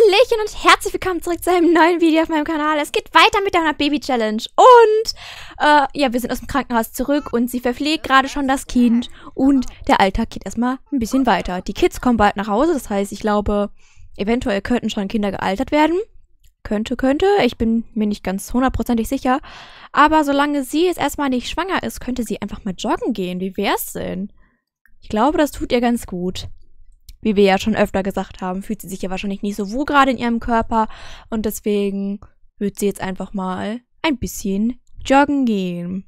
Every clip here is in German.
Hallöchen und herzlich willkommen zurück zu einem neuen Video auf meinem Kanal. Es geht weiter mit der 100 Baby Challenge und äh, ja, wir sind aus dem Krankenhaus zurück und sie verpflegt gerade schon das Kind und der Alltag geht erstmal ein bisschen weiter. Die Kids kommen bald nach Hause, das heißt, ich glaube, eventuell könnten schon Kinder gealtert werden. Könnte, könnte, ich bin mir nicht ganz hundertprozentig sicher, aber solange sie jetzt erstmal nicht schwanger ist, könnte sie einfach mal joggen gehen. Wie wär's denn? Ich glaube, das tut ihr ganz gut wie wir ja schon öfter gesagt haben, fühlt sie sich ja wahrscheinlich nicht so wohl gerade in ihrem Körper und deswegen wird sie jetzt einfach mal ein bisschen joggen gehen.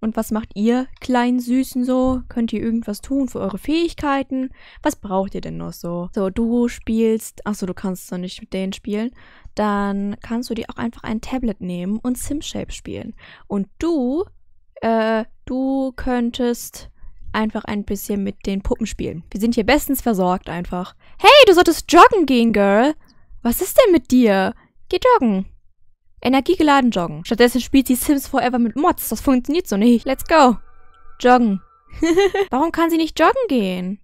Und was macht ihr kleinen Süßen so? Könnt ihr irgendwas tun für eure Fähigkeiten? Was braucht ihr denn noch so? So, du spielst, achso, du kannst doch nicht mit denen spielen. Dann kannst du dir auch einfach ein Tablet nehmen und Simshape spielen. Und du, äh, du könntest einfach ein bisschen mit den Puppen spielen. Wir sind hier bestens versorgt einfach. Hey, du solltest joggen gehen, Girl. Was ist denn mit dir? Geh joggen. Energiegeladen joggen. Stattdessen spielt sie Sims Forever mit Mods. Das funktioniert so nicht. Let's go. Joggen. Warum kann sie nicht joggen gehen?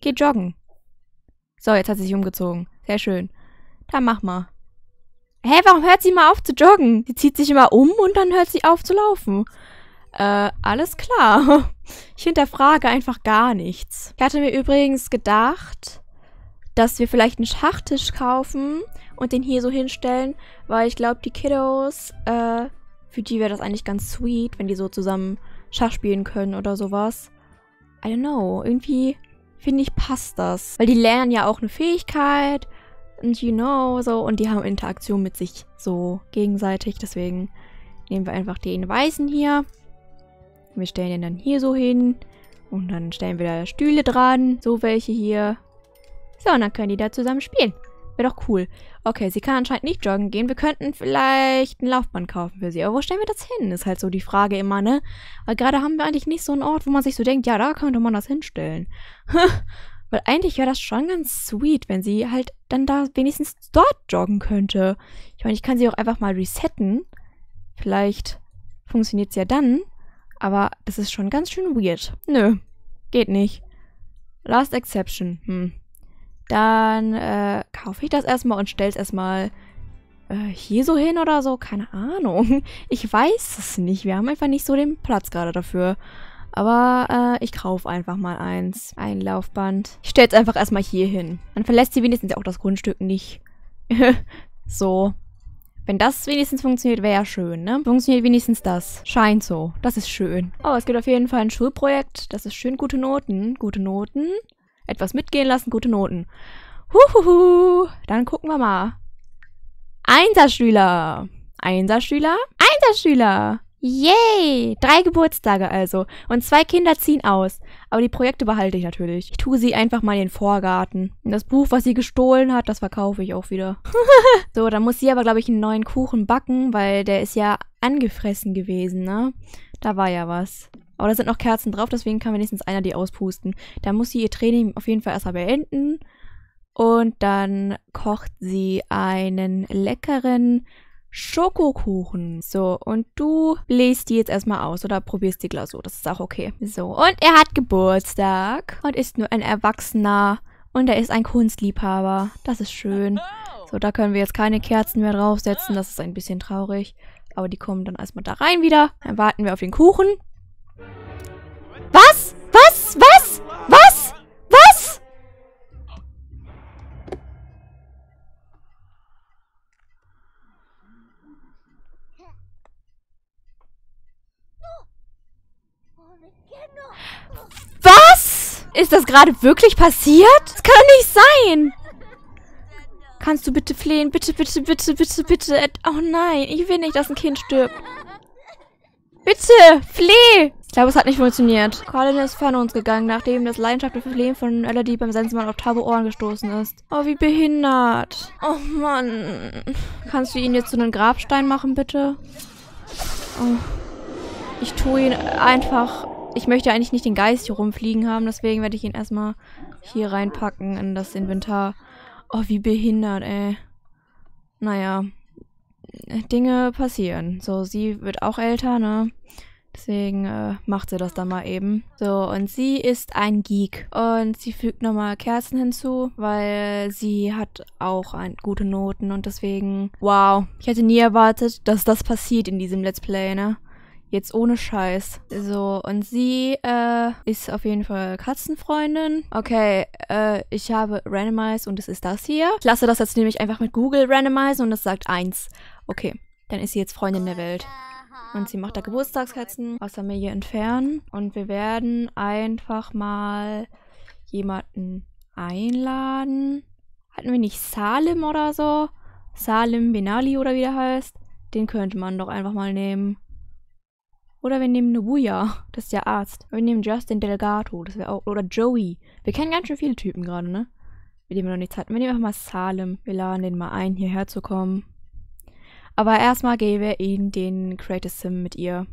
Geh joggen. So, jetzt hat sie sich umgezogen. Sehr schön. Dann mach mal. Hä, warum hört sie mal auf zu joggen? Sie zieht sich immer um und dann hört sie auf zu laufen äh, alles klar. Ich hinterfrage einfach gar nichts. Ich hatte mir übrigens gedacht, dass wir vielleicht einen Schachtisch kaufen und den hier so hinstellen, weil ich glaube, die Kiddos, äh, für die wäre das eigentlich ganz sweet, wenn die so zusammen Schach spielen können oder sowas. I don't know. Irgendwie finde ich passt das. Weil die lernen ja auch eine Fähigkeit und you know, so. Und die haben Interaktion mit sich so gegenseitig. Deswegen nehmen wir einfach den Weißen hier. Wir stellen ihn dann hier so hin. Und dann stellen wir da Stühle dran. So welche hier. So, und dann können die da zusammen spielen. Wäre doch cool. Okay, sie kann anscheinend nicht joggen gehen. Wir könnten vielleicht ein Laufband kaufen für sie. Aber wo stellen wir das hin? Ist halt so die Frage immer, ne? Weil gerade haben wir eigentlich nicht so einen Ort, wo man sich so denkt, ja, da könnte man das hinstellen. Weil eigentlich wäre das schon ganz sweet, wenn sie halt dann da wenigstens dort joggen könnte. Ich meine, ich kann sie auch einfach mal resetten. Vielleicht funktioniert es ja dann. Aber das ist schon ganz schön weird. Nö, geht nicht. Last Exception. Hm. Dann äh, kaufe ich das erstmal und stelle es erstmal äh, hier so hin oder so. Keine Ahnung. Ich weiß es nicht. Wir haben einfach nicht so den Platz gerade dafür. Aber äh, ich kaufe einfach mal eins. Ein Laufband. Ich stelle es einfach erstmal hier hin. Dann verlässt sie wenigstens auch das Grundstück nicht. so. Wenn das wenigstens funktioniert, wäre ja schön, ne? Funktioniert wenigstens das. Scheint so. Das ist schön. Oh, es gibt auf jeden Fall ein Schulprojekt. Das ist schön. Gute Noten. Gute Noten. Etwas mitgehen lassen. Gute Noten. Huhuhu. Dann gucken wir mal. Einserschüler. Einserschüler. Einserschüler. Yay! Drei Geburtstage also. Und zwei Kinder ziehen aus. Aber die Projekte behalte ich natürlich. Ich tue sie einfach mal in den Vorgarten. Und das Buch, was sie gestohlen hat, das verkaufe ich auch wieder. so, dann muss sie aber, glaube ich, einen neuen Kuchen backen, weil der ist ja angefressen gewesen, ne? Da war ja was. Aber da sind noch Kerzen drauf, deswegen kann wenigstens einer die auspusten. Da muss sie ihr Training auf jeden Fall erstmal beenden. Und dann kocht sie einen leckeren Schokokuchen. So, und du bläst die jetzt erstmal aus oder probierst die Klausur. Das ist auch okay. So, und er hat Geburtstag und ist nur ein Erwachsener. Und er ist ein Kunstliebhaber. Das ist schön. So, da können wir jetzt keine Kerzen mehr draufsetzen. Das ist ein bisschen traurig. Aber die kommen dann erstmal da rein wieder. Dann warten wir auf den Kuchen. Was? Was? Was? Was? das gerade wirklich passiert? Das kann nicht sein. Kannst du bitte flehen? Bitte, bitte, bitte, bitte, bitte. Oh nein, ich will nicht, dass ein Kind stirbt. Bitte, fleh! Ich glaube, es hat nicht funktioniert. Colin ist von uns gegangen, nachdem das leidenschaftliche Flehen von Elodie beim Sensenmann auf taube Ohren gestoßen ist. Oh, wie behindert. Oh Mann. Kannst du ihn jetzt zu einem Grabstein machen, bitte? Oh. Ich tue ihn einfach ich möchte eigentlich nicht den Geist hier rumfliegen haben, deswegen werde ich ihn erstmal hier reinpacken in das Inventar. Oh, wie behindert, ey. Naja. Dinge passieren. So, sie wird auch älter, ne? Deswegen äh, macht sie das dann mal eben. So, und sie ist ein Geek. Und sie fügt nochmal Kerzen hinzu, weil sie hat auch ein, gute Noten. Und deswegen, wow, ich hätte nie erwartet, dass das passiert in diesem Let's Play, ne? Jetzt ohne Scheiß. So, und sie äh, ist auf jeden Fall Katzenfreundin. Okay, äh, ich habe Randomize und es ist das hier. Ich lasse das jetzt nämlich einfach mit Google Randomize und es sagt 1. Okay, dann ist sie jetzt Freundin der Welt. Und sie macht da Geburtstagskatzen aus der Familie entfernen. Und wir werden einfach mal jemanden einladen. Hatten wir nicht Salim oder so? Salim Benali oder wie der heißt? Den könnte man doch einfach mal nehmen. Oder wir nehmen Nobuya, das ist der Arzt. Wir nehmen Justin Delgado, das wäre auch. Oder Joey. Wir kennen ganz schön viele Typen gerade, ne? Mit denen wir noch nichts hatten. Wir nehmen einfach mal Salem. Wir laden den mal ein, hierher zu kommen. Aber erstmal gehen wir in den Creative Sim mit ihr.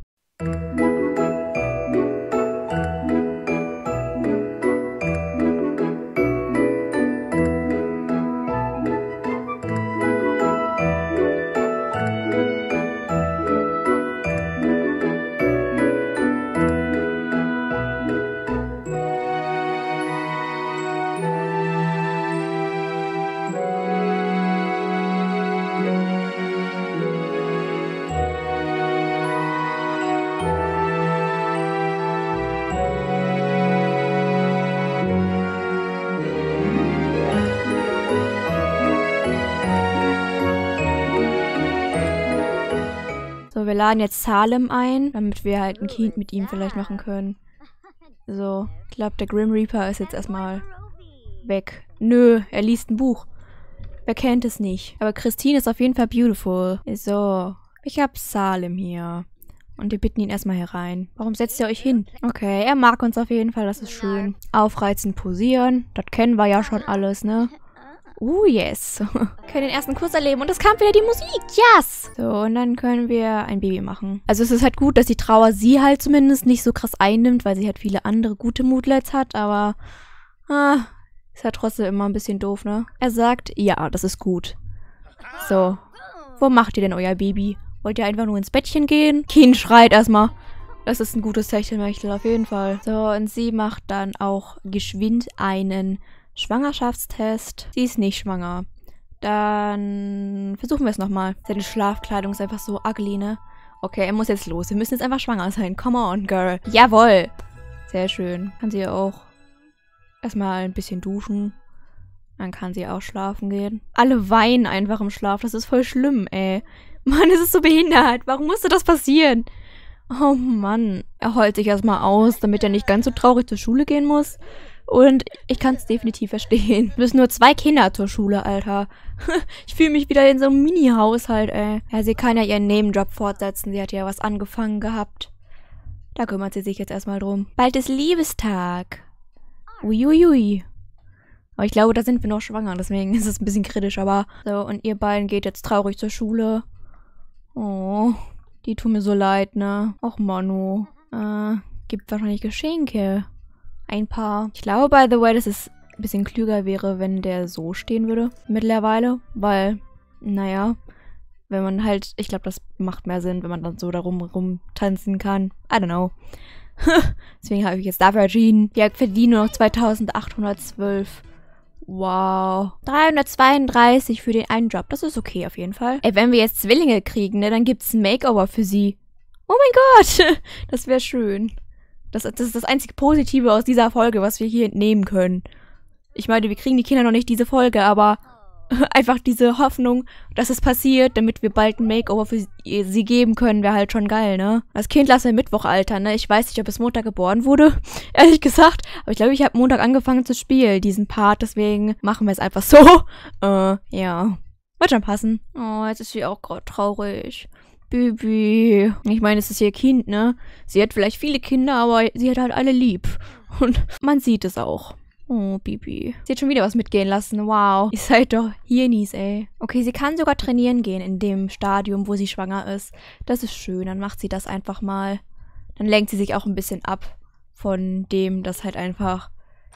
wir laden jetzt Salem ein, damit wir halt ein Kind mit ihm vielleicht machen können. So, ich glaube, der Grim Reaper ist jetzt erstmal weg. Nö, er liest ein Buch. Wer kennt es nicht? Aber Christine ist auf jeden Fall beautiful. So, ich habe Salem hier. Und wir bitten ihn erstmal herein. Warum setzt ihr euch hin? Okay, er mag uns auf jeden Fall, das ist schön. Aufreizend posieren. Das kennen wir ja schon alles, ne? Uh, yes. können den ersten Kurs erleben und es kam wieder die Musik. Yes! So, und dann können wir ein Baby machen. Also es ist halt gut, dass die Trauer sie halt zumindest nicht so krass einnimmt, weil sie halt viele andere gute Moodlets hat, aber ah, ist halt trotzdem immer ein bisschen doof, ne? Er sagt, ja, das ist gut. So, wo macht ihr denn euer Baby? Wollt ihr einfach nur ins Bettchen gehen? Kind schreit erstmal. Das ist ein gutes Techtelmechtel, auf jeden Fall. So, und sie macht dann auch geschwind einen Schwangerschaftstest, sie ist nicht schwanger. Dann versuchen wir es nochmal. Seine Schlafkleidung ist einfach so ugly, ne? Okay, er muss jetzt los. Wir müssen jetzt einfach schwanger sein. Come on, girl. Jawoll. Sehr schön. Kann sie ja auch erstmal ein bisschen duschen. Dann kann sie auch schlafen gehen. Alle weinen einfach im Schlaf. Das ist voll schlimm, ey. Mann, es ist so behindert. Warum musste das passieren? Oh Mann. Er heult sich erstmal aus, damit er nicht ganz so traurig zur Schule gehen muss. Und ich kann es definitiv verstehen. Du bist nur zwei Kinder zur Schule, Alter. Ich fühle mich wieder in so einem Mini-Haushalt, ey. Ja, sie kann ja ihren Nebenjob fortsetzen. Sie hat ja was angefangen gehabt. Da kümmert sie sich jetzt erstmal drum. Bald ist Liebestag. Uiuiui. Aber ich glaube, da sind wir noch schwanger, deswegen ist es ein bisschen kritisch, aber. So, und ihr beiden geht jetzt traurig zur Schule. Oh, die tun mir so leid, ne? Och, Manu. Äh, gibt wahrscheinlich Geschenke ein paar. Ich glaube, by the way, dass es ein bisschen klüger wäre, wenn der so stehen würde mittlerweile, weil, naja, wenn man halt, ich glaube, das macht mehr Sinn, wenn man dann so darum rumtanzen kann. I don't know. Deswegen habe ich jetzt dafür entschieden. Wir verdienen nur noch 2812. Wow. 332 für den einen Job. Das ist okay auf jeden Fall. Ey, wenn wir jetzt Zwillinge kriegen, ne, dann gibt es ein Makeover für sie. Oh mein Gott. Das wäre schön. Das, das ist das einzige Positive aus dieser Folge, was wir hier entnehmen können. Ich meine, wir kriegen die Kinder noch nicht diese Folge, aber einfach diese Hoffnung, dass es passiert, damit wir bald ein Makeover für sie geben können, wäre halt schon geil, ne? Das Kind lasse wir Mittwoch altern, ne? Ich weiß nicht, ob es Montag geboren wurde, ehrlich gesagt. Aber ich glaube, ich habe Montag angefangen zu spielen, diesen Part. Deswegen machen wir es einfach so. Äh, ja. Wird schon passen. Oh, jetzt ist sie auch gerade traurig. Baby. Ich meine, es ist ihr Kind, ne? Sie hat vielleicht viele Kinder, aber sie hat halt alle lieb. Und man sieht es auch. Oh, Bibi. Sie hat schon wieder was mitgehen lassen. Wow. Ihr seid doch Hirnis, ey. Okay, sie kann sogar trainieren gehen in dem Stadium, wo sie schwanger ist. Das ist schön. Dann macht sie das einfach mal. Dann lenkt sie sich auch ein bisschen ab von dem, dass halt einfach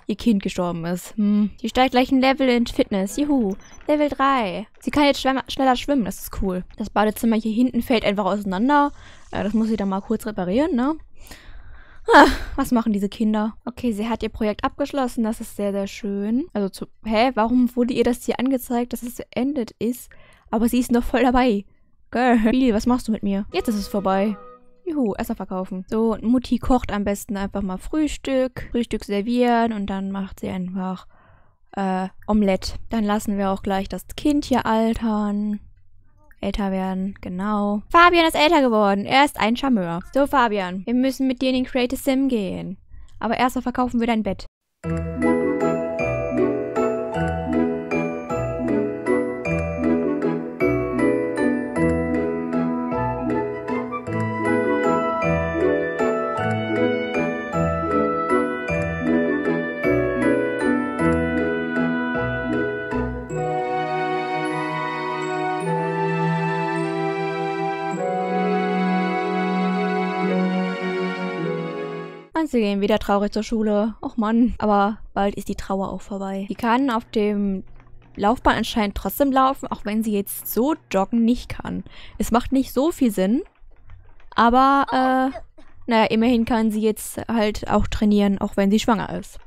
ihr Kind gestorben ist. Hm. Sie steigt gleich ein Level in Fitness. Juhu. Level 3. Sie kann jetzt schneller schwimmen. Das ist cool. Das Badezimmer hier hinten fällt einfach auseinander. Äh, das muss sie dann mal kurz reparieren, ne? Ah, was machen diese Kinder? Okay, sie hat ihr Projekt abgeschlossen. Das ist sehr, sehr schön. Also, zu, hä? Warum wurde ihr das hier angezeigt, dass es beendet ist? Aber sie ist noch voll dabei. Girl, Spiel, was machst du mit mir? Jetzt ist es vorbei. Juhu, Esser verkaufen. So, Mutti kocht am besten einfach mal Frühstück, Frühstück servieren und dann macht sie einfach äh, Omelette. Dann lassen wir auch gleich das Kind hier altern. Älter werden, genau. Fabian ist älter geworden. Er ist ein Charmeur. So, Fabian, wir müssen mit dir in den Creative Sim gehen. Aber erstmal verkaufen wir dein Bett. Mhm. Sie gehen wieder traurig zur Schule. Och Mann. Aber bald ist die Trauer auch vorbei. Die kann auf dem Laufbahn anscheinend trotzdem laufen, auch wenn sie jetzt so joggen nicht kann. Es macht nicht so viel Sinn. Aber, äh, naja, immerhin kann sie jetzt halt auch trainieren, auch wenn sie schwanger ist.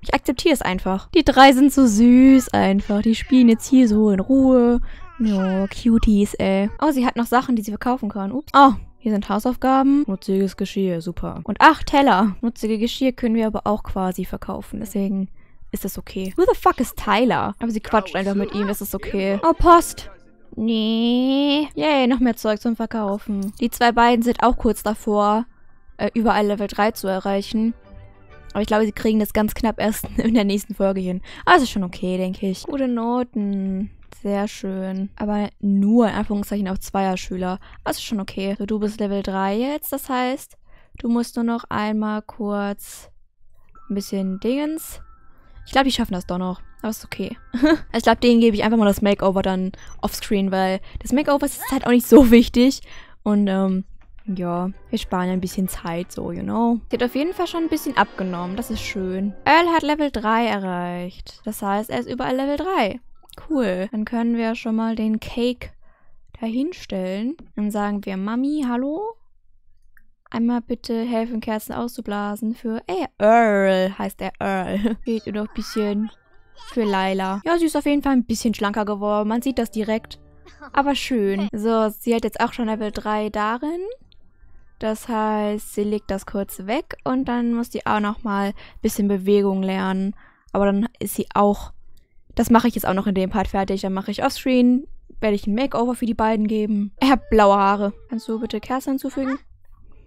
Ich akzeptiere es einfach. Die drei sind so süß einfach. Die spielen jetzt hier so in Ruhe. Ja, Cuties, ey. Oh, sie hat noch Sachen, die sie verkaufen kann. Ups. Oh, hier sind Hausaufgaben, nutziges Geschirr, super. Und ach, Teller. Nutzige Geschirr können wir aber auch quasi verkaufen, deswegen ist das okay. Who the fuck is Tyler? Aber sie quatscht einfach mit ihm, das ist okay. Oh, Post. Nee. Yay, noch mehr Zeug zum Verkaufen. Die zwei beiden sind auch kurz davor, äh, überall Level 3 zu erreichen. Aber ich glaube, sie kriegen das ganz knapp erst in der nächsten Folge hin. Also schon okay, denke ich. Gute Noten. Sehr schön. Aber nur in Anführungszeichen auf Zweierschüler. Also schon okay. So, du bist Level 3 jetzt. Das heißt, du musst nur noch einmal kurz ein bisschen Dingens. Ich glaube, die schaffen das doch noch. Aber ist okay. ich glaube, denen gebe ich einfach mal das Makeover dann offscreen, weil das Makeover ist halt auch nicht so wichtig. Und, ähm, ja, wir sparen ein bisschen Zeit, so, you know. Sie hat auf jeden Fall schon ein bisschen abgenommen, das ist schön. Earl hat Level 3 erreicht. Das heißt, er ist überall Level 3. Cool. Dann können wir schon mal den Cake dahinstellen. Dann sagen wir Mami, hallo. Einmal bitte helfen, Kerzen auszublasen für ey, Earl, heißt der Earl. Fehlt ihr doch ein bisschen für Laila. Ja, sie ist auf jeden Fall ein bisschen schlanker geworden. Man sieht das direkt. Aber schön. So, sie hat jetzt auch schon Level 3 darin. Das heißt, sie legt das kurz weg und dann muss sie auch nochmal ein bisschen Bewegung lernen. Aber dann ist sie auch das mache ich jetzt auch noch in dem Part fertig. Dann mache ich Offscreen, werde ich ein Makeover für die beiden geben. Er hat blaue Haare. Kannst du bitte Kerze hinzufügen?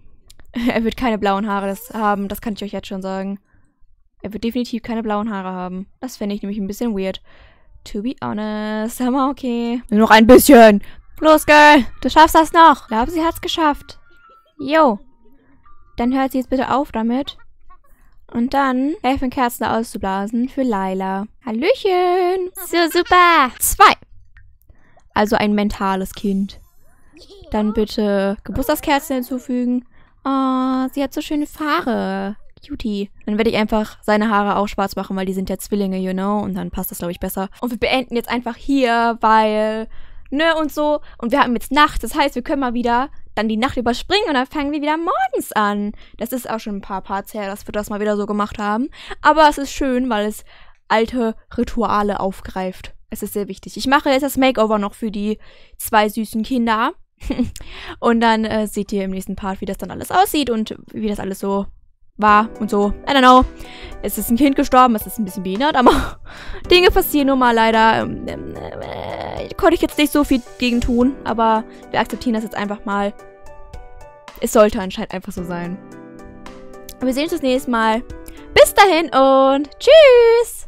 er wird keine blauen Haare das haben, das kann ich euch jetzt schon sagen. Er wird definitiv keine blauen Haare haben. Das fände ich nämlich ein bisschen weird. To be honest, aber okay. Nur noch ein bisschen. Los, Girl, du schaffst das noch. Ich glaube, sie hat es geschafft. Yo. Dann hört sie jetzt bitte auf damit. Und dann helfen Kerzen auszublasen für Laila. Hallöchen! So super! Zwei! Also ein mentales Kind. Dann bitte Geburtstagskerzen hinzufügen. Oh, sie hat so schöne Haare. Cutie. Dann werde ich einfach seine Haare auch schwarz machen, weil die sind ja Zwillinge, you know. Und dann passt das, glaube ich, besser. Und wir beenden jetzt einfach hier, weil, ne, und so. Und wir haben jetzt Nacht. Das heißt, wir können mal wieder dann die Nacht überspringen und dann fangen wir wieder morgens an. Das ist auch schon ein paar Parts her, dass wir das mal wieder so gemacht haben. Aber es ist schön, weil es alte Rituale aufgreift. Es ist sehr wichtig. Ich mache jetzt das Makeover noch für die zwei süßen Kinder. und dann äh, seht ihr im nächsten Part, wie das dann alles aussieht und wie das alles so war und so. I don't know. Es ist ein Kind gestorben, es ist ein bisschen behindert, aber Dinge passieren nun mal leider. Ähm, ähm, äh, konnte ich jetzt nicht so viel gegen tun, aber wir akzeptieren das jetzt einfach mal. Es sollte anscheinend einfach so sein. Wir sehen uns das nächste Mal. Bis dahin und tschüss!